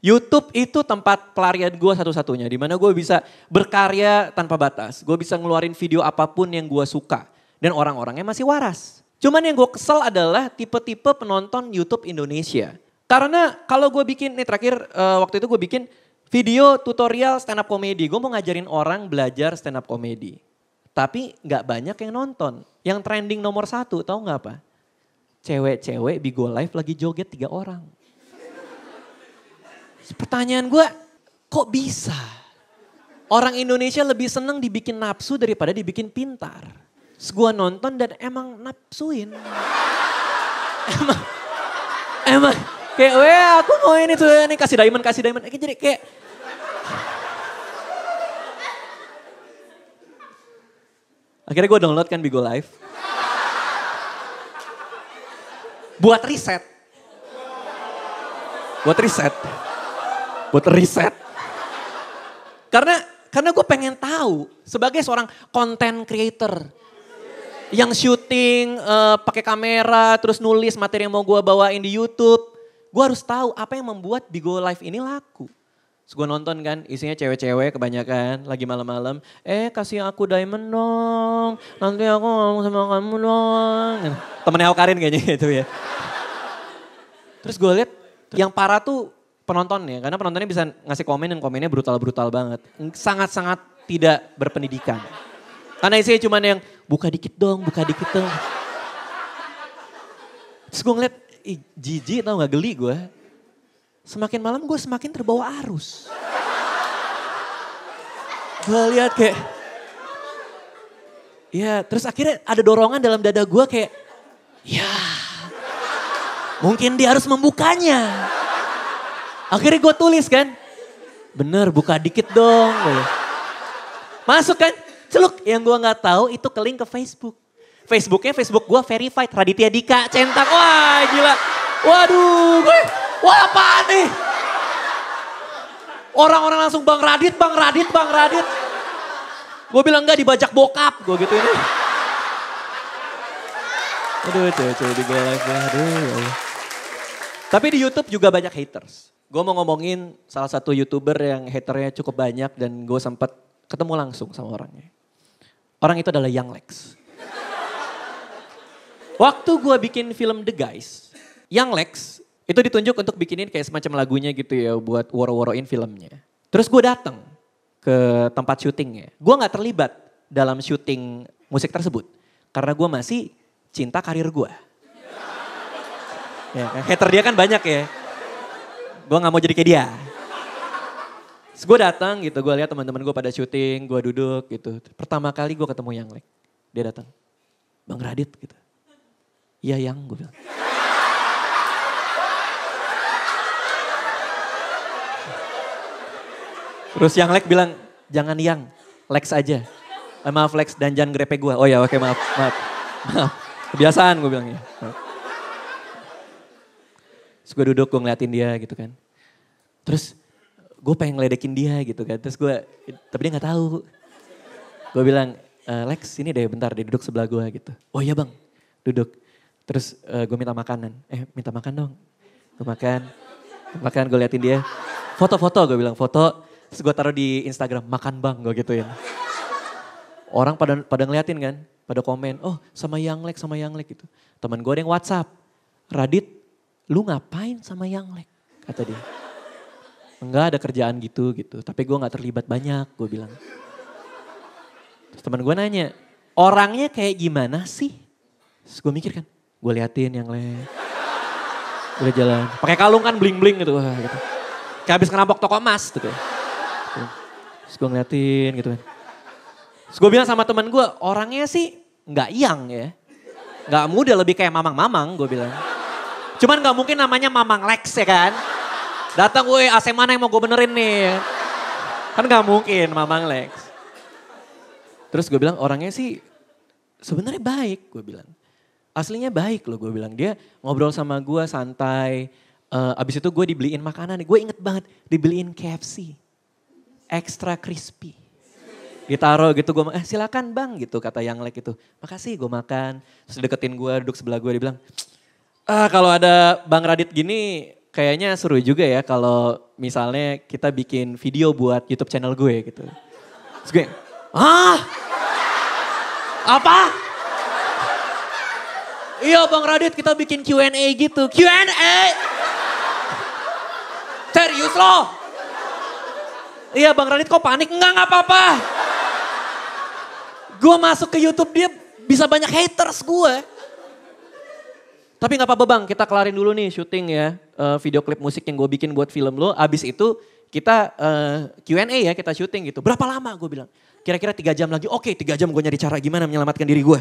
YouTube itu tempat pelarian gue satu-satunya. di mana gue bisa berkarya tanpa batas. Gue bisa ngeluarin video apapun yang gue suka. Dan orang-orangnya masih waras. Cuman yang gue kesel adalah tipe-tipe penonton YouTube Indonesia. Karena kalau gue bikin, nih terakhir uh, waktu itu gue bikin video tutorial stand up comedy. Gue mau ngajarin orang belajar stand up comedy. Tapi gak banyak yang nonton. Yang trending nomor satu tau gak apa? Cewek-cewek Bigo Live lagi joget tiga orang. Pertanyaan gue, kok bisa? Orang Indonesia lebih seneng dibikin nafsu daripada dibikin pintar. gue nonton dan emang nafsuin. emang, emang kayak weh aku mau ini tuh ini kasih diamond kasih diamond jadi kayak akhirnya gue download kan Bigo Live buat riset buat riset buat riset. Karena karena gue pengen tahu sebagai seorang content creator yang syuting uh, pakai kamera terus nulis materi yang mau gue bawain di YouTube, gue harus tahu apa yang membuat Bigo Live ini laku. So, gue nonton kan, isinya cewek-cewek kebanyakan, lagi malam-malam. Eh kasih aku diamond dong, nanti aku ngomong sama kamu dong. Temennya aku Karin kayaknya itu ya. Terus gue lihat yang parah tuh penonton ya, karena penontonnya bisa ngasih komen dan komennya brutal-brutal banget. Sangat-sangat tidak berpendidikan. Karena isinya cuma yang buka dikit dong, buka dikit dong. Terus gue ngeliat, jijik tau gak geli gue. Semakin malam gue semakin terbawa arus. Gue lihat kayak, ya terus akhirnya ada dorongan dalam dada gue kayak, ya mungkin dia harus membukanya. Akhirnya gue tulis kan. Bener buka dikit dong. Ya. Masuk kan. Celuk yang gue gak tahu itu ke link ke Facebook. Facebooknya Facebook gue verified. Raditya Dika centang. Wah gila. Waduh gue. Wah apa nih. Orang-orang langsung Bang Radit, Bang Radit, Bang Radit. Gue bilang enggak dibajak bokap. Gue gitu ini. Ya. Aduh, coba coba di Aduh, ya Tapi di YouTube juga banyak haters. Gue mau ngomongin salah satu youtuber yang haternya cukup banyak dan gue sempat ketemu langsung sama orangnya. Orang itu adalah Young Lex. Waktu gue bikin film The Guys, Young Lex itu ditunjuk untuk bikinin kayak semacam lagunya gitu ya buat woro-woroin filmnya. Terus gue datang ke tempat syutingnya. Gue nggak terlibat dalam syuting musik tersebut karena gue masih cinta karir gue. Ya, hater dia kan banyak ya gue nggak mau jadi kayak dia. Terus gue datang gitu, gue lihat teman-teman gue pada syuting, gue duduk gitu. Pertama kali gue ketemu Yang Lek, dia datang. Bang Radit gitu. Iya Yang, gue bilang. Terus Yang Lek bilang, jangan Yang, Lex aja. Eh, maaf Lex, dan jangan grepe gue. Oh ya oke okay, maaf, maaf. Maaf, kebiasaan gue bilang ya. Maaf. Terus gue duduk, gue ngeliatin dia gitu kan. Terus gue pengen ngeledekin dia gitu kan. Terus gue, tapi dia gak tahu. Gue bilang, e, Lex ini deh bentar, dia duduk sebelah gue gitu. Oh iya bang, duduk. Terus uh, eh, gue minta makanan. Eh minta makan dong. Gue makan. Makan gue liatin dia. Foto-foto gue bilang foto. Terus gue taruh di Instagram makan bang gue gitu ya, Orang pada pada ngeliatin kan. Pada komen. Oh sama yang Lex, sama yang Lex gitu. Temen gue ada yang WhatsApp. Radit lu ngapain sama Yang Lek Kata dia. Enggak ada kerjaan gitu gitu, tapi gue gak terlibat banyak, gue bilang. Terus teman gue nanya, orangnya kayak gimana sih? Terus gue mikir kan, gue liatin Yang Lek Udah jalan, pakai kalung kan bling-bling gitu. Wah, gitu. Kayak habis ngerampok toko emas gitu. Ya. Terus gue ngeliatin gitu kan. Terus gue bilang sama teman gue, orangnya sih nggak yang ya. Gak muda, lebih kayak mamang-mamang gue bilang. Cuman nggak mungkin namanya Mamang Lex ya kan. Datang gue AC mana yang mau gue benerin nih. Kan nggak mungkin Mamang Lex. Terus gue bilang orangnya sih sebenarnya baik gue bilang. Aslinya baik loh gue bilang. Dia ngobrol sama gue santai. Uh, abis itu gue dibeliin makanan. Gue inget banget dibeliin KFC. Extra crispy ditaro gitu gue eh silakan bang gitu kata yang like itu makasih gue makan terus deketin gue duduk sebelah gue dibilang Ah, kalau ada Bang Radit gini kayaknya seru juga ya kalau misalnya kita bikin video buat YouTube channel gue gitu. Terus gue, ah, apa? Iya Bang Radit kita bikin Q&A gitu. Q&A? Serius loh? Iya Bang Radit kok panik? Enggak, enggak apa-apa. Gue masuk ke Youtube dia bisa banyak haters gue. Tapi nggak apa-apa bang, kita kelarin dulu nih syuting ya eh, video klip musik yang gue bikin buat film lo. Abis itu kita uh, eh, Q&A ya, kita syuting gitu. Berapa lama gue bilang? Kira-kira tiga jam lagi. Oke, tiga jam gue nyari cara gimana menyelamatkan diri gue.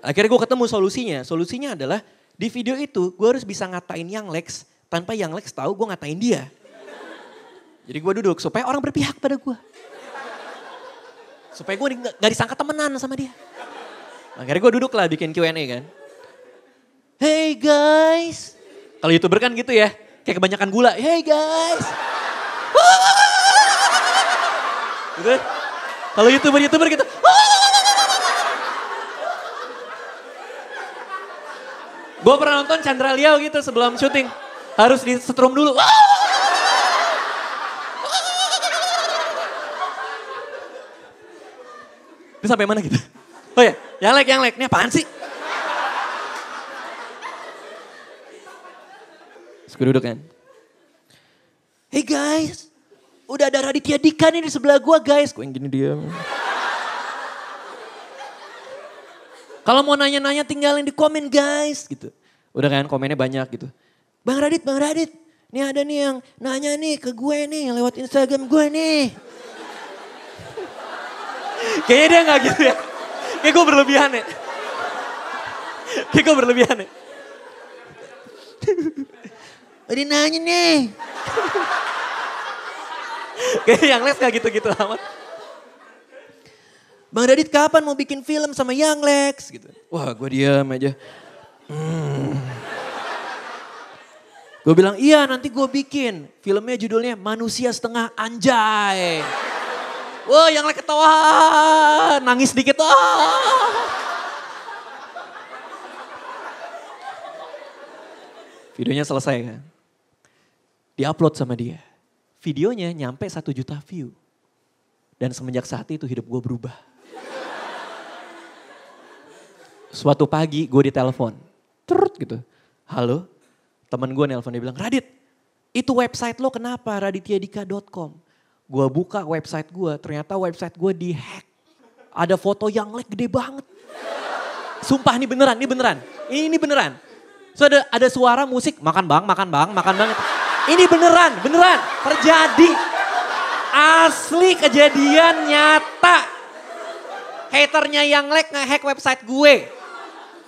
Akhirnya gue ketemu solusinya. Solusinya adalah di video itu gue harus bisa ngatain yang Lex tanpa yang Lex tahu gue ngatain dia. Jadi gue duduk supaya orang berpihak pada gue. Supaya gue nggak gak disangka temenan sama dia. Akhirnya gue duduk lah bikin Q&A kan hey guys. Kalau youtuber kan gitu ya, kayak kebanyakan gula, hey guys. gitu. Kalau youtuber-youtuber gitu. Gue pernah nonton Chandra Liao gitu sebelum syuting. Harus disetrum dulu. Ini sampai mana gitu? Oh ya, yang like, yang like. Ini apaan sih? gue duduk kan. Hey guys, udah ada Raditya Dika nih di sebelah gue guys. Gue yang gini diam. Kalau mau nanya-nanya tinggalin di komen guys gitu. Udah kan komennya banyak gitu. Bang Radit, Bang Radit. Ini ada nih yang nanya nih ke gue nih lewat Instagram gue nih. Kayaknya dia gak gitu ya. Kayak gue berlebihan ya. Kayak gue berlebihan ya. Udah nanya nih. Kayak yang les gak gitu-gitu amat. Bang Radit kapan mau bikin film sama Yang Lex? Gitu. Wah gue diam aja. Hmm. Gue bilang iya nanti gue bikin. Filmnya judulnya Manusia Setengah Anjay. Wah Yang Lex ketawa. Nangis dikit. Ah. Videonya selesai kan diupload sama dia. Videonya nyampe satu juta view. Dan semenjak saat itu hidup gue berubah. Suatu pagi gue ditelepon. Terut gitu. Halo, temen gue nelpon dia bilang, Radit, itu website lo kenapa? Raditya.dika.com. Gue buka website gue, ternyata website gue dihack. Ada foto yang like gede banget. Sumpah ini beneran, ini beneran. Ini, ini beneran. So ada, ada suara musik, makan bang, makan bang, makan banget. Ini beneran, beneran terjadi. Asli kejadian nyata. Haternya yang lek ngehack website gue.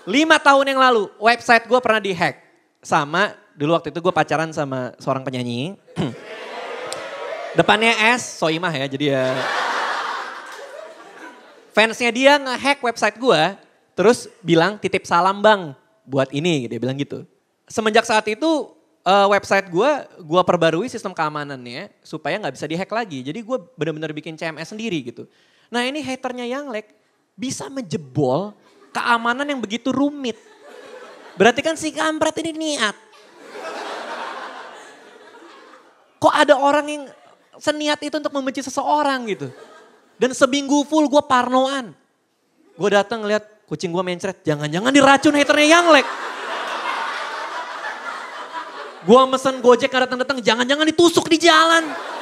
Lima tahun yang lalu, website gue pernah dihack. Sama, dulu waktu itu gue pacaran sama seorang penyanyi. Depannya S, Soimah ya, jadi ya fansnya dia ngehack website gue, terus bilang titip salam bang buat ini, dia bilang gitu. Semenjak saat itu uh, website gue, gue perbarui sistem keamanannya supaya nggak bisa dihack lagi. Jadi gue bener-bener bikin CMS sendiri gitu. Nah ini haternya Yang lag bisa menjebol keamanan yang begitu rumit. Berarti kan si kampret ini niat. Kok ada orang yang seniat itu untuk membenci seseorang gitu. Dan seminggu full gue parnoan. Gue datang lihat kucing gue mencret. Jangan-jangan diracun haternya Yang Like. Gua mesen Gojek gak datang-datang, jangan-jangan ditusuk di jalan.